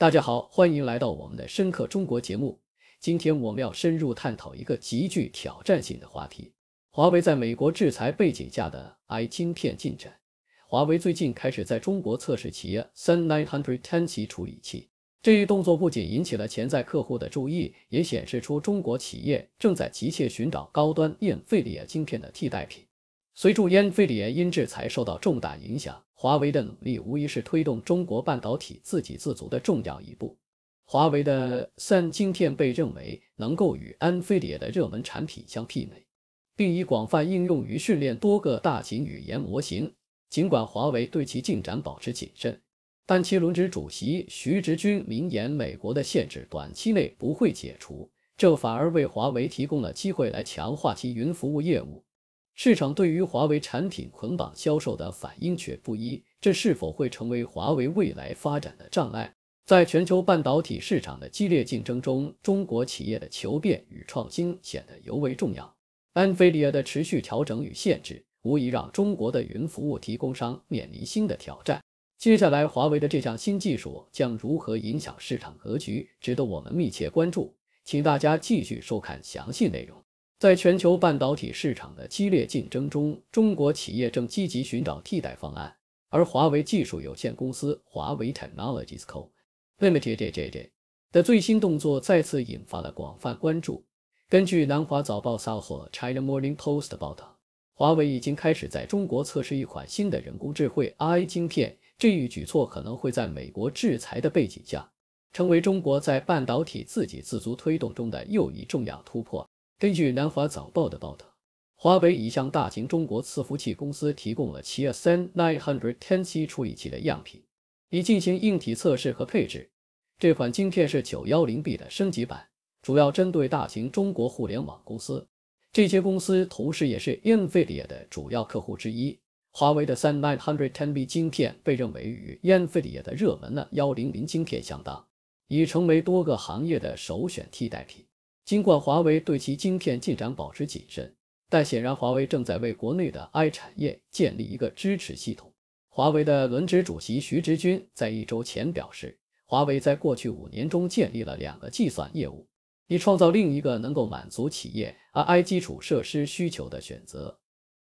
大家好，欢迎来到我们的《深刻中国》节目。今天我们要深入探讨一个极具挑战性的话题：华为在美国制裁背景下的 i 晶片进展。华为最近开始在中国测试企业 Sun 9 0 0 0处理器，这一动作不仅引起了潜在客户的注意，也显示出中国企业正在急切寻找高端英飞凌晶片的替代品。随着英飞凌因制裁受到重大影响，华为的努力无疑是推动中国半导体自给自足的重要一步。华为的三晶片被认为能够与英飞 a 的热门产品相媲美，并已广泛应用于训练多个大型语言模型。尽管华为对其进展保持谨慎，但其轮值主席徐直军明言，美国的限制短期内不会解除，这反而为华为提供了机会来强化其云服务业务。市场对于华为产品捆绑销售的反应却不一，这是否会成为华为未来发展的障碍？在全球半导体市场的激烈竞争中，中国企业的求变与创新显得尤为重要。安 d i a 的持续调整与限制，无疑让中国的云服务提供商面临新的挑战。接下来，华为的这项新技术将如何影响市场格局，值得我们密切关注。请大家继续收看详细内容。在全球半导体市场的激烈竞争中，中国企业正积极寻找替代方案，而华为技术有限公司华为 Technologies Co., Ltd.） i i m e 的最新动作再次引发了广泛关注。根据南华早报 （South China Morning Post） 的报道，华为已经开始在中国测试一款新的人工智慧 AI 晶片。这一举措可能会在美国制裁的背景下，成为中国在半导体自给自足推动中的又一重要突破。根据《南华早报》的报道，华为已向大型中国伺服器公司提供了其三 nine hundred ten B 处理器的样品，以进行硬体测试和配置。这款晶片是九幺零 B 的升级版，主要针对大型中国互联网公司。这些公司同时也是 NVIDIA 的主要客户之一。华为的三 nine hundred ten B 晶片被认为与 NVIDIA 的热门的幺零零晶片相当，已成为多个行业的首选替代品。尽管华为对其晶片进展保持谨慎，但显然华为正在为国内的 i 产业建立一个支持系统。华为的轮值主席徐直军在一周前表示，华为在过去五年中建立了两个计算业务，以创造另一个能够满足企业 i i 基础设施需求的选择。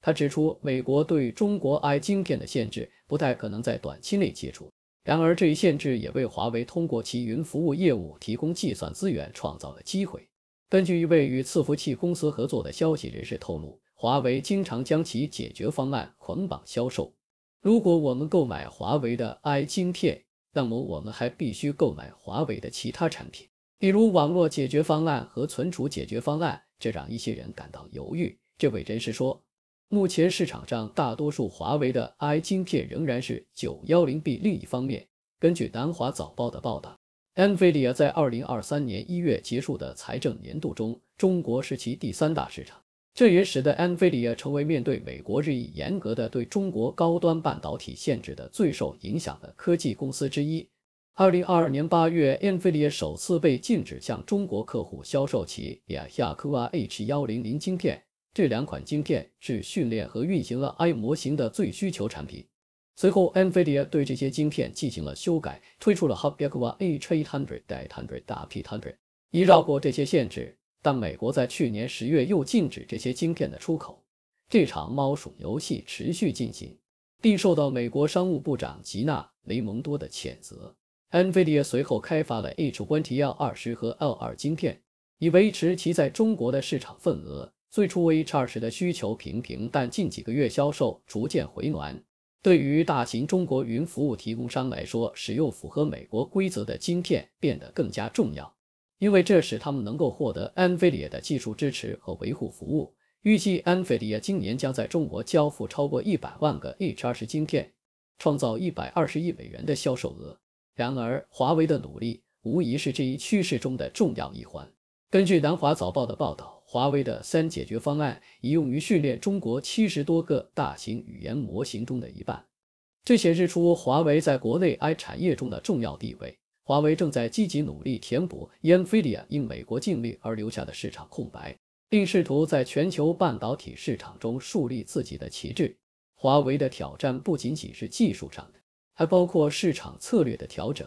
他指出，美国对中国 i 晶片的限制不太可能在短期内解除。然而，这一限制也为华为通过其云服务业务提供计算资源创造了机会。根据一位与伺服器公司合作的消息人士透露，华为经常将其解决方案捆绑销售。如果我们购买华为的 i 芯片，那么我们还必须购买华为的其他产品，比如网络解决方案和存储解决方案。这让一些人感到犹豫。这位人士说，目前市场上大多数华为的 i 芯片仍然是九幺零 B。另一方面，根据南华早报的报道。NVIDIA 在二零二三年一月结束的财政年度中，中国是其第三大市场，这也使得 NVIDIA 成为面对美国日益严格的对中国高端半导体限制的最受影响的科技公司之一。二零二二年八月，n i d i a 首次被禁止向中国客户销售其亚 u a H 幺零零晶片，这两款晶片是训练和运行了 i 模型的最需求产品。随后，NVIDIA 对这些晶片进行了修改，推出了 Hugewa H800、d 1 0 0大 P100，以绕过这些限制。但美国在去年十月又禁止这些晶片的出口。这场猫鼠游戏持续进行，并受到美国商务部长吉娜·雷蒙多的谴责。NVIDIA 随后开发了 H20 l 和 L2 晶片，以维持其在中国的市场份额。最初，H20 的需求平平，但近几个月销售逐渐回暖。对于大型中国云服务提供商来说，使用符合美国规则的晶片变得更加重要，因为这使他们能够获得 NVIDIA 的技术支持和维护服务。预计 NVIDIA 今年将在中国交付超过一百万个 H20 晶片，创造一百二十亿美元的销售额。然而，华为的努力无疑是这一趋势中的重要一环。根据南华早报的报道。华为的三解决方案已用于训练中国七十多个大型语言模型中的一半，这显示出华为在国内 AI 产业中的重要地位。华为正在积极努力填补 n f i d i a 因美国禁令而留下的市场空白，并试图在全球半导体市场中树立自己的旗帜。华为的挑战不仅仅是技术上的，还包括市场策略的调整。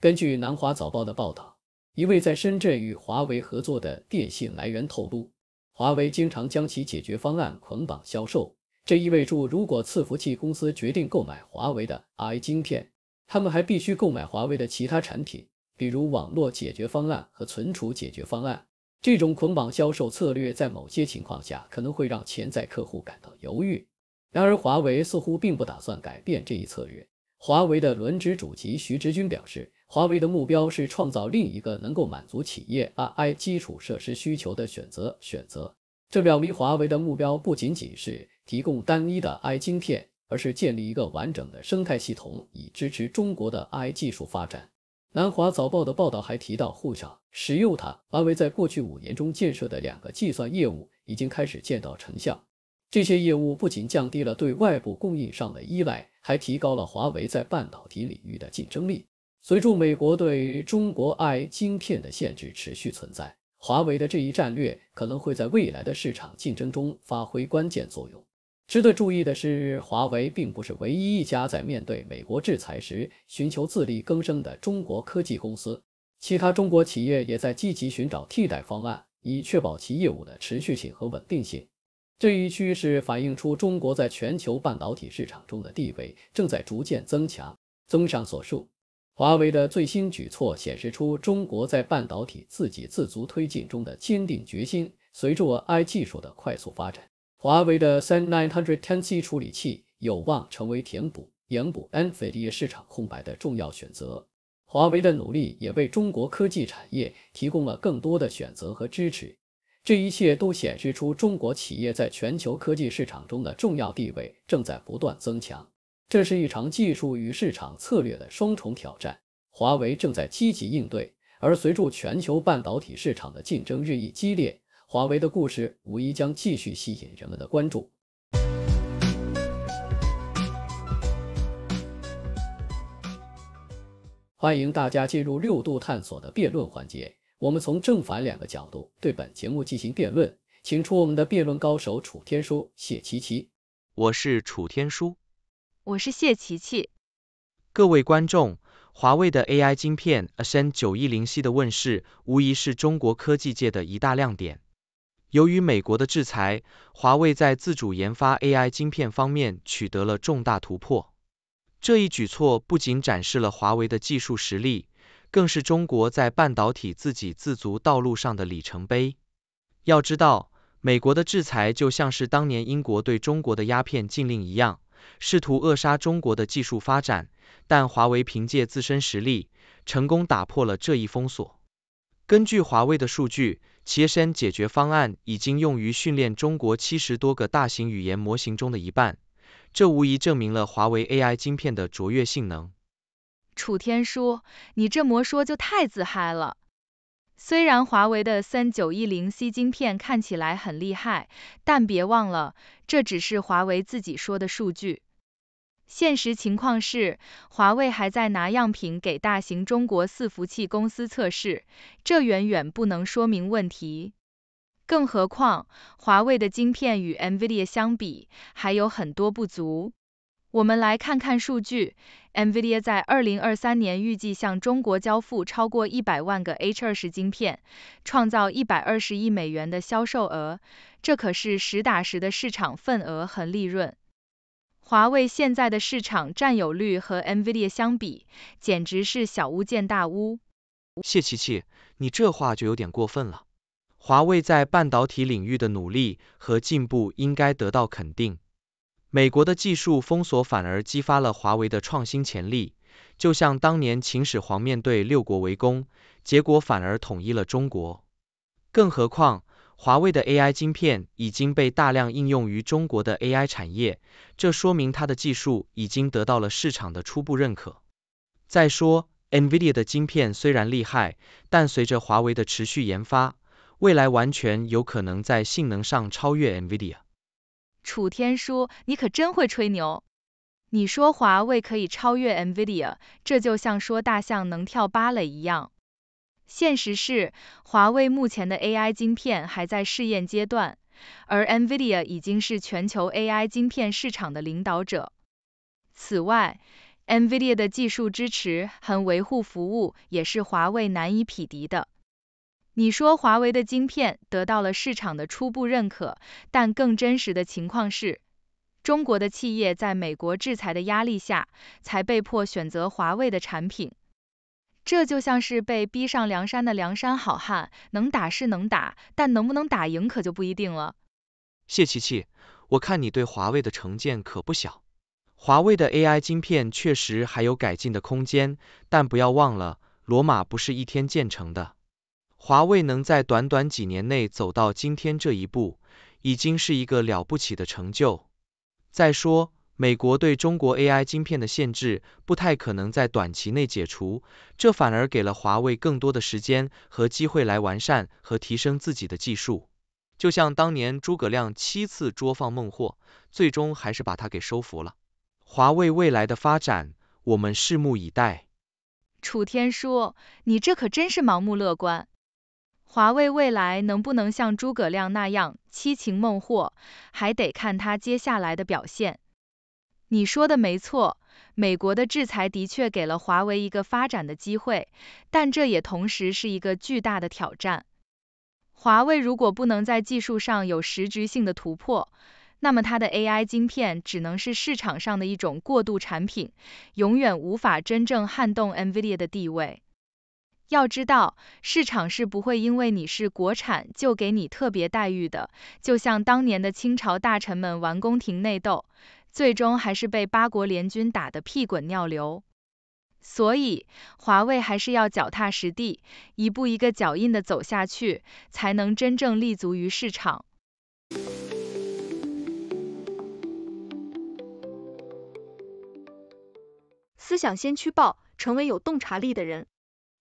根据南华早报的报道。一位在深圳与华为合作的电信来源透露，华为经常将其解决方案捆绑销售。这意味着，如果伺服器公司决定购买华为的 i 芯片，他们还必须购买华为的其他产品，比如网络解决方案和存储解决方案。这种捆绑销售策略在某些情况下可能会让潜在客户感到犹豫。然而，华为似乎并不打算改变这一策略。华为的轮值主席徐直军表示。华为的目标是创造另一个能够满足企业 AI 基础设施需求的选择。选择这表明，华为的目标不仅仅是提供单一的 AI 芯片，而是建立一个完整的生态系统，以支持中国的 AI 技术发展。南华早报的报道还提到，沪上使用它。华为在过去五年中建设的两个计算业务已经开始见到成效。这些业务不仅降低了对外部供应上的依赖，还提高了华为在半导体领域的竞争力。随着美国对中国爱晶片的限制持续存在，华为的这一战略可能会在未来的市场竞争中发挥关键作用。值得注意的是，华为并不是唯一一家在面对美国制裁时寻求自力更生的中国科技公司，其他中国企业也在积极寻找替代方案，以确保其业务的持续性和稳定性。这一趋势反映出中国在全球半导体市场中的地位正在逐渐增强。综上所述。华为的最新举措显示出中国在半导体自给自足推进中的坚定决心。随着 AI 技术的快速发展，华为的 C9000 处理器有望成为填补、填补 NVIDIA 市场空白的重要选择。华为的努力也为中国科技产业提供了更多的选择和支持。这一切都显示出中国企业在全球科技市场中的重要地位正在不断增强。这是一场技术与市场策略的双重挑战，华为正在积极应对。而随着全球半导体市场的竞争日益激烈，华为的故事无疑将继续吸引人们的关注。欢迎大家进入六度探索的辩论环节，我们从正反两个角度对本节目进行辩论，请出我们的辩论高手楚天舒、谢琪琪，我是楚天舒。我是谢琪琪。各位观众，华为的 AI 晶片 Ascend 九一零系的问世，无疑是中国科技界的一大亮点。由于美国的制裁，华为在自主研发 AI 晶片方面取得了重大突破。这一举措不仅展示了华为的技术实力，更是中国在半导体自给自足道路上的里程碑。要知道，美国的制裁就像是当年英国对中国的鸦片禁令一样。试图扼杀中国的技术发展，但华为凭借自身实力，成功打破了这一封锁。根据华为的数据，切身解决方案已经用于训练中国七十多个大型语言模型中的一半，这无疑证明了华为 AI 晶片的卓越性能。楚天舒，你这魔说就太自嗨了。虽然华为的三九一零 C 晶片看起来很厉害，但别忘了，这只是华为自己说的数据。现实情况是，华为还在拿样品给大型中国伺服器公司测试，这远远不能说明问题。更何况，华为的晶片与 NVIDIA 相比还有很多不足。我们来看看数据。NVIDIA 在2023年预计向中国交付超过一百万个 H20 芯片，创造120亿美元的销售额，这可是实打实的市场份额和利润。华为现在的市场占有率和 NVIDIA 相比，简直是小巫见大巫。谢琪琪，你这话就有点过分了。华为在半导体领域的努力和进步应该得到肯定。美国的技术封锁反而激发了华为的创新潜力，就像当年秦始皇面对六国围攻，结果反而统一了中国。更何况，华为的 AI 晶片已经被大量应用于中国的 AI 产业，这说明它的技术已经得到了市场的初步认可。再说，NVIDIA 的晶片虽然厉害，但随着华为的持续研发，未来完全有可能在性能上超越 NVIDIA。楚天舒，你可真会吹牛！你说华为可以超越 NVIDIA，这就像说大象能跳芭蕾一样。现实是，华为目前的 AI 芯片还在试验阶段，而 NVIDIA 已经是全球 AI 芯片市场的领导者。此外，NVIDIA 的技术支持和维护服务也是华为难以匹敌的。你说华为的晶片得到了市场的初步认可，但更真实的情况是，中国的企业在美国制裁的压力下，才被迫选择华为的产品。这就像是被逼上梁山的梁山好汉，能打是能打，但能不能打赢可就不一定了。谢琪琪，我看你对华为的成见可不小。华为的 AI 晶片确实还有改进的空间，但不要忘了，罗马不是一天建成的。华为能在短短几年内走到今天这一步，已经是一个了不起的成就。再说，美国对中国 AI 芯片的限制不太可能在短期内解除，这反而给了华为更多的时间和机会来完善和提升自己的技术。就像当年诸葛亮七次捉放孟获，最终还是把他给收服了。华为未来的发展，我们拭目以待。楚天舒，你这可真是盲目乐观。华为未来能不能像诸葛亮那样七擒孟获，还得看他接下来的表现。你说的没错，美国的制裁的确给了华为一个发展的机会，但这也同时是一个巨大的挑战。华为如果不能在技术上有实质性的突破，那么它的 AI 晶片只能是市场上的一种过渡产品，永远无法真正撼动 NVIDIA 的地位。要知道，市场是不会因为你是国产就给你特别待遇的。就像当年的清朝大臣们玩宫廷内斗，最终还是被八国联军打得屁滚尿流。所以，华为还是要脚踏实地，一步一个脚印的走下去，才能真正立足于市场。思想先驱报，成为有洞察力的人。